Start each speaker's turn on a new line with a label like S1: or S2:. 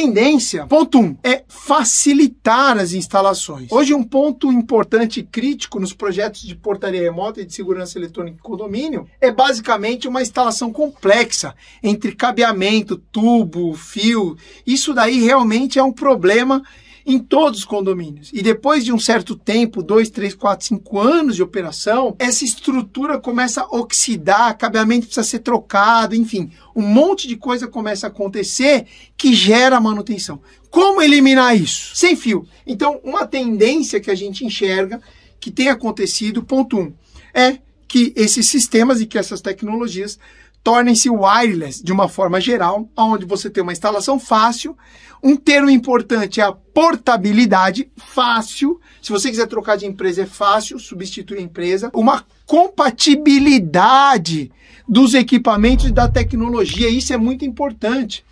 S1: tendência, ponto um, é facilitar as instalações. Hoje, um ponto importante e crítico nos projetos de portaria remota e de segurança eletrônica em condomínio é basicamente uma instalação complexa entre cabeamento, tubo, fio. Isso daí realmente é um problema em todos os condomínios. E depois de um certo tempo, dois, três, quatro, cinco anos de operação, essa estrutura começa a oxidar, acabamento precisa ser trocado, enfim, um monte de coisa começa a acontecer que gera manutenção. Como eliminar isso? Sem fio. Então, uma tendência que a gente enxerga que tem acontecido, ponto um, é que esses sistemas e que essas tecnologias tornem-se wireless de uma forma geral, onde você tem uma instalação fácil. Um termo importante é a portabilidade, fácil. Se você quiser trocar de empresa, é fácil substituir a empresa. Uma compatibilidade dos equipamentos e da tecnologia, isso é muito importante.